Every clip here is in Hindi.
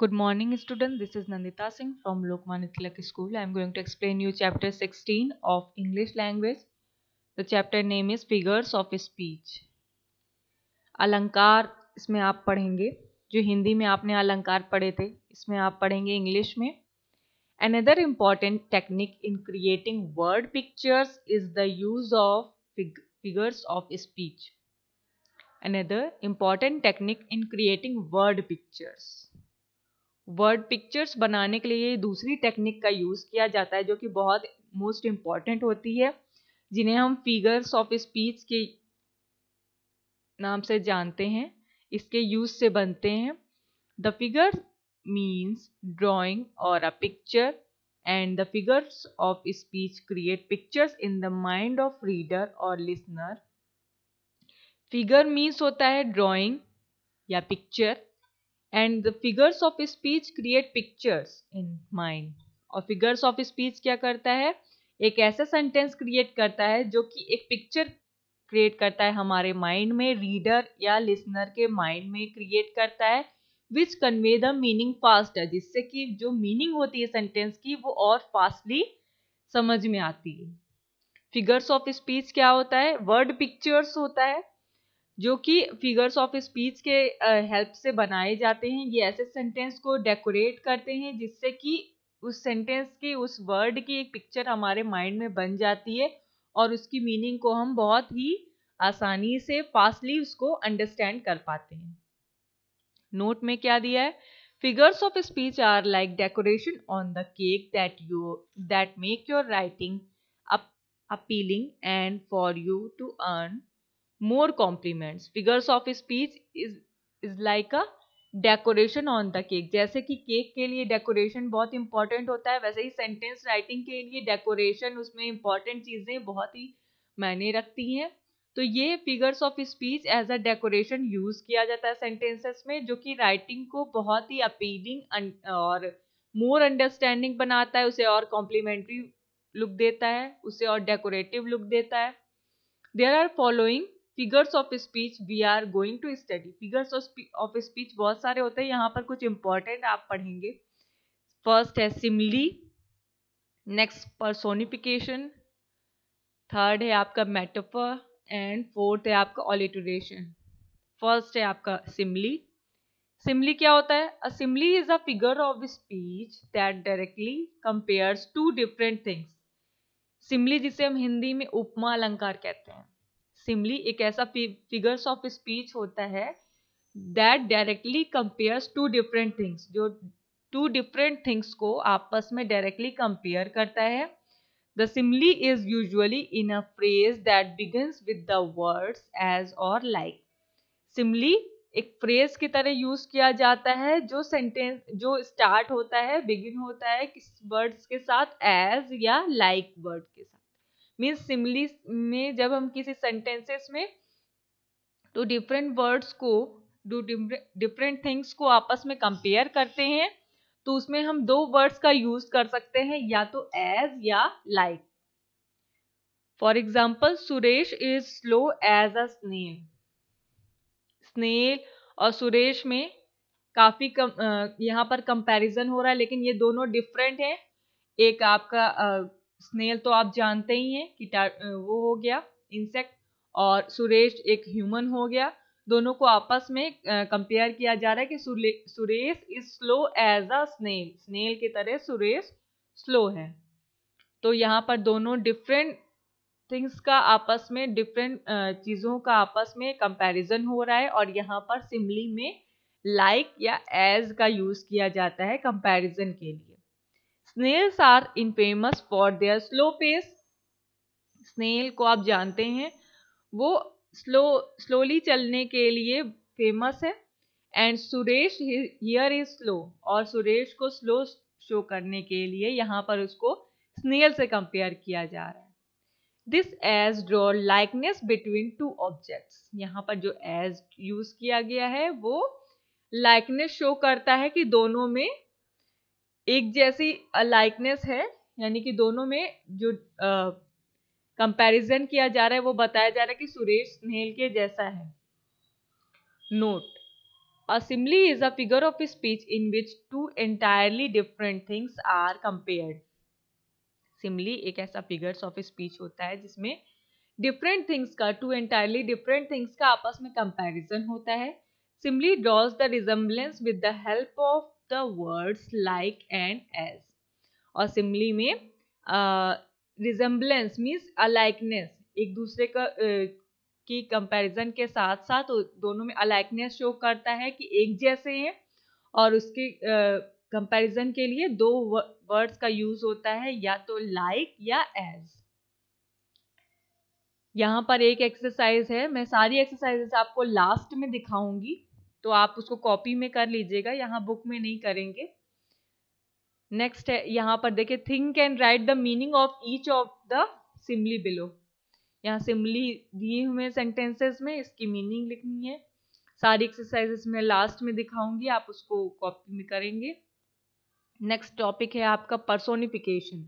Good morning students. this is Nandita Singh from Lokmanya Tilak School. I am going to explain you chapter 16 of English language. The chapter name is Figures of Speech. अलंकार इसमें आप पढ़ेंगे जो हिंदी में आपने अलंकार पढ़े थे इसमें आप पढ़ेंगे इंग्लिश में Another important technique in creating word pictures is the use of fig figures of speech. Another important technique in creating word pictures. Word pictures बनाने के लिए दूसरी टेक्निक का यूज़ किया जाता है जो कि बहुत मोस्ट इम्पॉर्टेंट होती है जिन्हें हम फिगर्स ऑफ स्पीच के नाम से जानते हैं इसके यूज से बनते हैं the figure means drawing or a picture and the figures of speech create pictures in the mind of reader or listener figure means होता है ड्रॉइंग या picture and the figures of speech create pictures in mind और फिगर्स ऑफ स्पीच क्या करता है एक ऐसा सेंटेंस क्रिएट करता है जो कि एक पिक्चर क्रिएट करता है हमारे माइंड में रीडर या लिसनर के माइंड में क्रिएट करता है which convey the meaning fast है जिससे कि जो मीनिंग होती है सेंटेंस की वो और फास्टली समझ में आती है फिगर्स ऑफ स्पीच क्या होता है वर्ड पिक्चर्स होता है जो कि फिगर्स ऑफ स्पीच के हेल्प से बनाए जाते हैं ये ऐसे सेंटेंस को डेकोरेट करते हैं जिससे कि उस सेंटेंस की उस वर्ड की एक पिक्चर हमारे माइंड में बन जाती है और उसकी मीनिंग को हम बहुत ही आसानी से फास्टली उसको अंडरस्टैंड कर पाते हैं नोट में क्या दिया है figures of speech are like decoration on the cake that you that make your writing appealing and for you to earn more compliments figures of speech is is like a decoration on the cake जैसे कि केक के लिए डेकोरेशन बहुत इंपॉर्टेंट होता है वैसे ही सेंटेंस राइटिंग के लिए डेकोरेशन उसमें इंपॉर्टेंट चीज़ें बहुत ही मायने रखती हैं तो ये figures of speech as a decoration use किया जाता है सेंटेंसेस में जो कि राइटिंग को बहुत ही अपीलिंग और मोर अंडरस्टैंडिंग बनाता है उसे और कॉम्प्लीमेंट्री लुक देता है उसे और डेकोरेटिव लुक देता है there are following figures of speech we are going to study figures of speech बहुत सारे होते हैं यहाँ पर कुछ इंपॉर्टेंट आप पढ़ेंगे फर्स्ट है सिमली नेक्स्ट परसोनिफिकेशन थर्ड है आपका मेटोफर एंड फोर्थ है आपका ऑलिटरेशन फर्स्ट है आपका सिमली सिमली क्या होता है a simile is a figure of speech that directly compares two different things simile जिसे हम हिंदी में उपमा अलंकार कहते हैं सिमली एक ऐसा फिगर्स ऑफ स्पीच होता है that directly compares two different things जो टू डिफरेंट थिंग्स को आपस में डायरेक्टली कंपेयर करता है the simile is usually in a phrase that begins with the words as or like simile एक फ्रेज की तरह यूज किया जाता है जो सेंटेंस जो स्टार्ट होता है बिगिन होता है किस वर्ड्स के साथ एज या लाइक like वर्ड के साथ मीन्स सिमली में जब हम किसी सेंटेंसेस में तो डिफरेंट वर्ड्स को दो डिफरेंट थिंग्स को आपस में कंपेयर करते हैं तो उसमें हम दो वर्ड्स का यूज कर सकते हैं या तो एज या like for example Suresh is slow as a snail snail और सुरेश में काफ़ी कम यहाँ पर कंपैरिजन हो रहा है लेकिन ये दोनों डिफरेंट हैं एक आपका स्नेल तो आप जानते ही हैं कि वो हो गया इंसेक्ट और सुरेश एक ह्यूमन हो गया दोनों को आपस में कंपेयर किया जा रहा है कि Suresh is slow as a snail snail की तरह सुरेश स्लो है तो यहाँ पर दोनों डिफरेंट थिंग्स का आपस में डिफरेंट चीज़ों का आपस में कंपैरिजन हो रहा है और यहाँ पर सिमली में लाइक like या एज का यूज़ किया जाता है कंपैरिजन के लिए snails are infamous for their slow pace snail को आप जानते हैं वो स्लो स्लोली चलने के लिए फेमस है and Suresh here is slow और सुरेश को स्लो शो करने के लिए यहाँ पर उसको स्नेल से कंपेयर किया जा रहा है this as draw likeness between two objects यहाँ पर जो एज यूज किया गया है वो लाइकनेस शो करता है कि दोनों में एक जैसी अलाइकनेस है यानी कि दोनों में जो कंपैरिजन किया जा रहा है वो बताया जा रहा है कि सुरेश स्नेल के जैसा है note a is a figure of speech in which two entirely different things are compared simile एक ऐसा फिगर्स ऑफ स्पीच होता है जिसमें डिफरेंट थिंग्स का टू एंटायरली डिफरेंट थिंग्स का आपस में कंपेरिजन होता है simile draws the resemblance with the help of the words like and as और सिमली में रिजेम्बलेंस मीन्स अलाइकनेस एक दूसरे का की कंपैरिजन के साथ साथ दोनों में अलाइकनेस शो करता है कि एक जैसे हैं और उसके कंपैरिजन के लिए दो वर्ड्स का यूज होता है या तो लाइक like या एज यहाँ पर एक एक्सरसाइज है मैं सारी एक्सरसाइजेस आपको लास्ट में दिखाऊंगी तो आप उसको कॉपी में कर लीजिएगा यहाँ बुक में नहीं करेंगे नेक्स्ट है यहाँ पर देखिए think and write the meaning of each of the simile below यहाँ सिमली दिए हुए सेंटेंसेस में इसकी मीनिंग लिखनी है सारी एक्सरसाइजेस में लास्ट में दिखाऊंगी आप उसको कॉपी में करेंगे नेक्स्ट टॉपिक है आपका पर्सोनिफिकेशन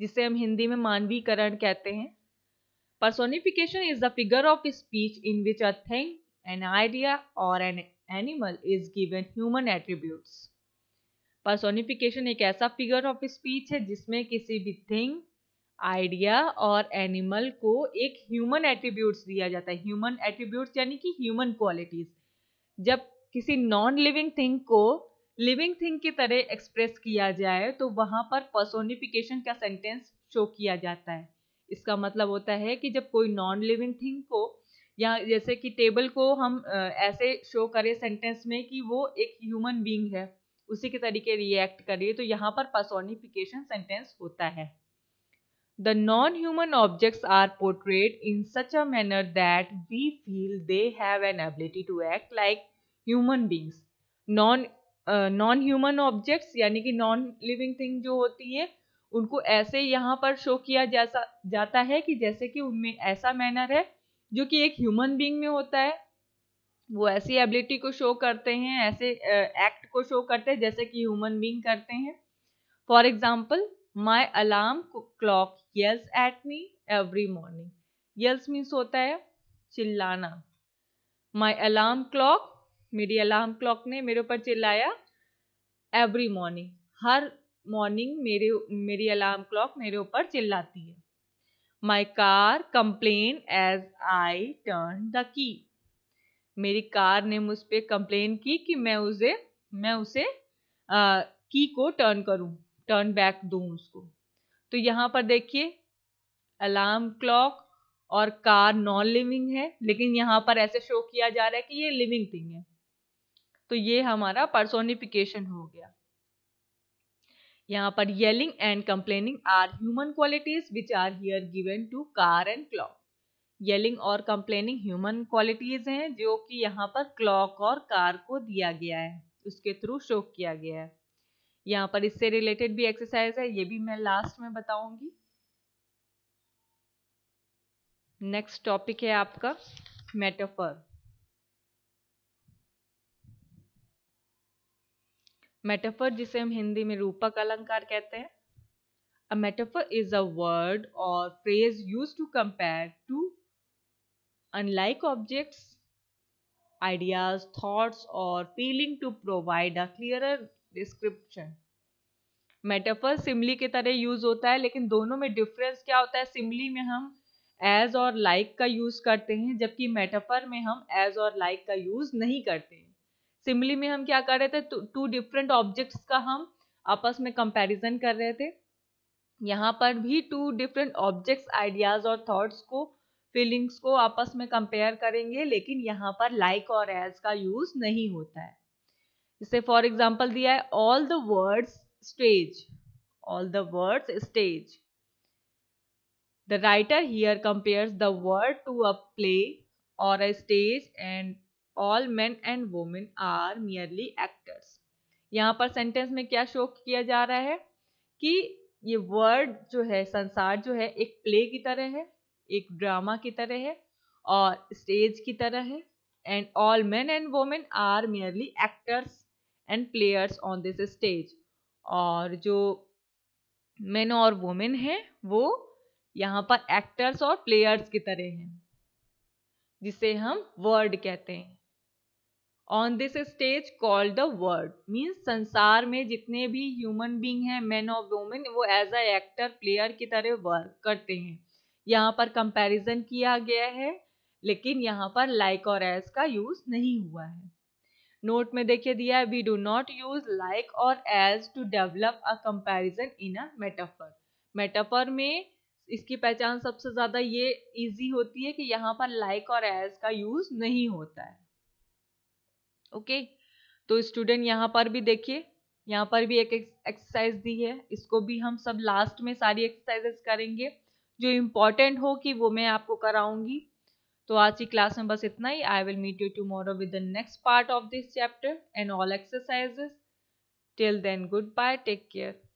जिसे हम हिंदी में मानवीकरण कहते हैं personification is the figure of speech in which a thing an idea or an animal is given human attributes personification एक ऐसा फिगर ऑफ स्पीच है जिसमें किसी भी थिंग आइडिया और एनिमल को एक ह्यूमन एट्रीब्यूट्स दिया जाता है ह्यूमन एट्रीब्यूट्स यानी कि ह्यूमन क्वालिटीज जब किसी नॉन लिविंग थिंग को लिविंग थिंग की तरह एक्सप्रेस किया जाए तो वहां पर पर्सोनिफिकेशन का सेंटेंस शो किया जाता है इसका मतलब होता है कि जब कोई नॉन लिविंग थिंग को या जैसे कि टेबल को हम ऐसे शो करें सेंटेंस में कि वो एक ह्यूमन बीइंग है उसी के तरीके रिएक्ट करिए तो यहाँ पर पर्सोनिफिकेशन सेंटेंस होता है the non human objects are portrayed in such a manner that we feel they have an ability to act like human beings non non human objects यानी कि नॉन लिविंग थिंग जो होती है उनको ऐसे यहाँ पर शो किया जैसा जाता है कि जैसे कि उनमें ऐसा मैनर है जो कि एक ह्यूमन बींग में होता है वो ऐसी एबिलिटी को शो करते हैं ऐसे एक्ट को शो करते हैं जैसे कि ह्यूमन बींग करते हैं for example my alarm clock yells at me every morning yells means होता है चिल्लाना माई अलार्म क्लॉक मेरी अलार्म क्लॉक ने मेरे ऊपर चिल्लाया एवरी मॉर्निंग हर मॉर्निंग मेरे मेरी अलार्म क्लॉक मेरे ऊपर चिल्लाती है my car complain as I turn the key मेरी कार ने मुझ पर कंप्लेन की कि मैं उसे मैं उसे आ, की को टर्न करूं टर्न बैक दूं उसको तो यहाँ पर देखिए अलार्म क्लॉक और कार नॉन लिविंग है लेकिन यहाँ पर ऐसे शो किया जा रहा है कि ये लिविंग थिंग है तो ये हमारा पर्सोनिफिकेशन हो गया यहाँ पर yelling and complaining are human qualities which are here given to car and clock yelling और कंप्लेनिंग ह्यूमन क्वालिटीज हैं जो कि यहाँ पर क्लॉक और कार को दिया गया है उसके थ्रू शो किया गया है यहाँ पर इससे रिलेटेड भी एक्सरसाइज है ये भी मैं लास्ट में बताऊंगी नेक्स्ट टॉपिक है आपका मेटाफर मेटाफर जिसे हम हिंदी में रूपक अलंकार कहते हैं a metaphor is a word or phrase used to compare two unlike objects ideas thoughts or feeling to provide a clear description metaphor simile की तरह यूज होता है लेकिन दोनों में डिफरेंस क्या होता है सिमली में हम एज और लाइक like का यूज करते हैं जबकि मेटाफर में हम एज और लाइक like का यूज नहीं करते हैं सिमली में हम क्या कर रहे थे टू डिफरेंट ऑब्जेक्ट्स का हम आपस में कंपैरिजन कर रहे थे यहाँ पर भी टू डिफरेंट ऑब्जेक्ट्स आइडियाज और थॉट्स को फीलिंग्स को आपस में कंपेयर करेंगे लेकिन यहाँ पर लाइक like और एज का यूज नहीं होता है इसे फॉर एग्जाम्पल दिया है all the world's stage all the world's stage the writer here compare the world to a play or a stage and all men and women are merely actors यहाँ पर सेंटेंस में क्या शो किया जा रहा है कि ये वर्ड जो है संसार जो है एक प्ले की तरह है एक ड्रामा की तरह है और स्टेज की तरह है and all men and women are merely actors and players on this stage और जो मैन और वोमेन हैं वो यहाँ पर एक्टर्स और प्लेयर्स की तरह हैं जिसे हम वर्ड कहते हैं on this stage called the world means संसार में जितने भी ह्यूमन बींग हैं मैन और वोमेन वो एज अ एक्टर प्लेयर की तरह वर्क करते हैं यहाँ पर कंपेरिजन किया गया है लेकिन यहाँ पर लाइक और एज का यूज नहीं हुआ है नोट में देखिए दिया है we do not use like or as to develop a comparison in a metaphor metaphor में इसकी पहचान सबसे ज़्यादा ये इजी होती है कि यहाँ पर लाइक और एज का यूज नहीं होता है ओके तो स्टूडेंट यहाँ पर भी देखिए यहाँ पर भी एक एक्सरसाइज दी है इसको भी हम सब लास्ट में सारी एक्सरसाइजेस करेंगे जो इम्पोर्टेंट हो कि वो मैं आपको कराऊंगी तो आज की क्लास में बस इतना ही I will meet you tomorrow with the next part of this chapter and all exercises till then goodbye take care